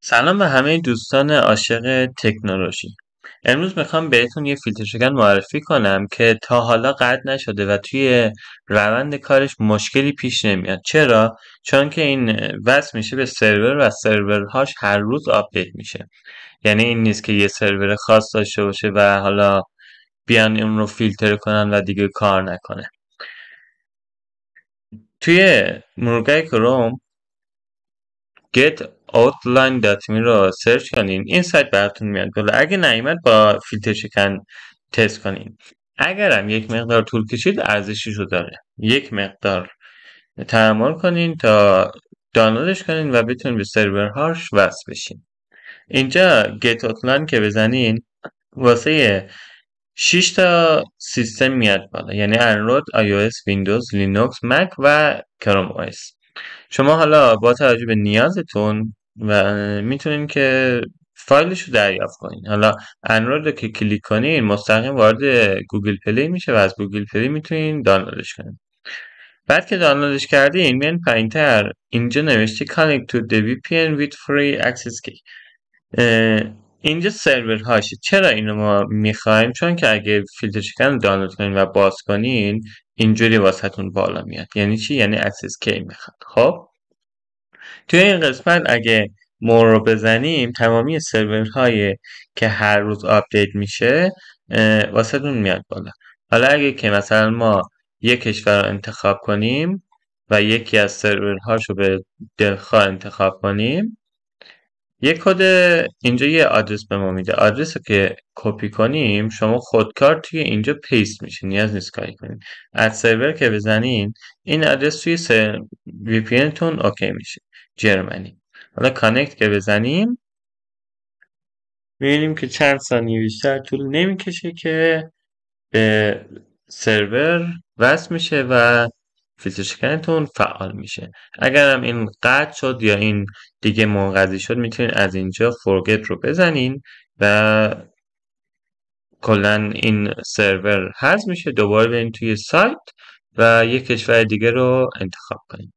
سلام به همه دوستان عاشق تکنولوژی امروز میخوام بهتون یه فیلتر شکن معرفی کنم که تا حالا قطع نشده و توی روند کارش مشکلی پیش نمیاد چرا چون که این وصل میشه به سرور و سرورهاش هر روز آپدیت میشه یعنی این نیست که یه سرور خاص داشته باشه و حالا بیان اون رو فیلتر کنن و دیگه کار نکنه توی مرگای کروم get outline.me رو سرچ کنین این سایت براتون میاد بالا اگه نیومد با فیلتر شکن تست کنین اگرم یک مقدار طول کشید ارزشش رو داره یک مقدار تحمل کنین تا دانلودش کنین و بتونین به هاش وصل بشین اینجا get-outline که بزنین واسه 6 تا سیستم میاد بالا یعنی اندروید، iOS، ویندوز، لینوکس، مک و کروم OS شما حالا با توجه به نیازتون و میتونین که فایلش رو دریافت کنین حالا انرود رو که کلیک کنین مستقیم وارد گوگل پلی میشه و از گوگل پلی میتونین دانلودش کنین بعد که دانلودش کردین میان تر اینجا نوشته connect to the VPN with free access key اینجا سرور هاشه چرا اینو ما میخوایم چون که اگه فیلتر شکن رو دانلود کنین و باز کنین اینجوری واسهتون بالا میاد یعنی چی یعنی اکسس کی میخواد خب توی این قسمت اگه مور رو بزنیم تمامی سرور هایی که هر روز آپدیت میشه واسهتون میاد بالا حالا اگه که مثلا ما یک کشور رو انتخاب کنیم و یکی از سرورهاش رو به دلخواه انتخاب کنیم یه کد اینجا یه آدرس به ما میده آدرس رو که کپی کنیم شما خودکار توی اینجا پیست میشه نیاز نیست کاری کنید از سرور که بزنین این آدرس توی سر... وی پی تون اوکی میشه جرمنی حالا کانکت که بزنیم میبینیم که چند ثانیه بیشتر طول نمیکشه که به سرور وصل میشه و فیلتر فعال میشه اگر هم این قطع شد یا این دیگه منقضی شد میتونید از اینجا فورگت رو بزنین و کلا این سرور حذف میشه دوباره برین توی سایت و یک کشور دیگه رو انتخاب کنید